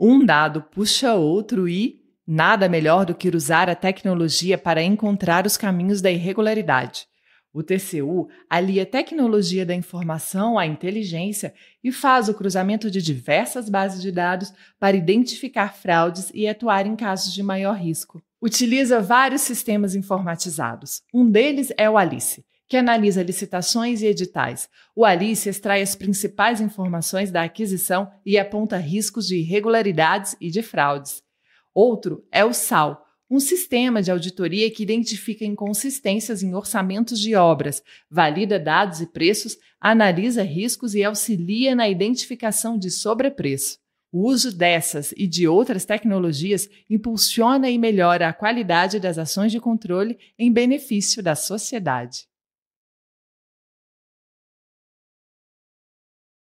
Um dado puxa outro e nada melhor do que usar a tecnologia para encontrar os caminhos da irregularidade. O TCU alia tecnologia da informação à inteligência e faz o cruzamento de diversas bases de dados para identificar fraudes e atuar em casos de maior risco. Utiliza vários sistemas informatizados. Um deles é o Alice, que analisa licitações e editais. O Alice extrai as principais informações da aquisição e aponta riscos de irregularidades e de fraudes. Outro é o SAL, um sistema de auditoria que identifica inconsistências em orçamentos de obras, valida dados e preços, analisa riscos e auxilia na identificação de sobrepreço. O uso dessas e de outras tecnologias impulsiona e melhora a qualidade das ações de controle em benefício da sociedade.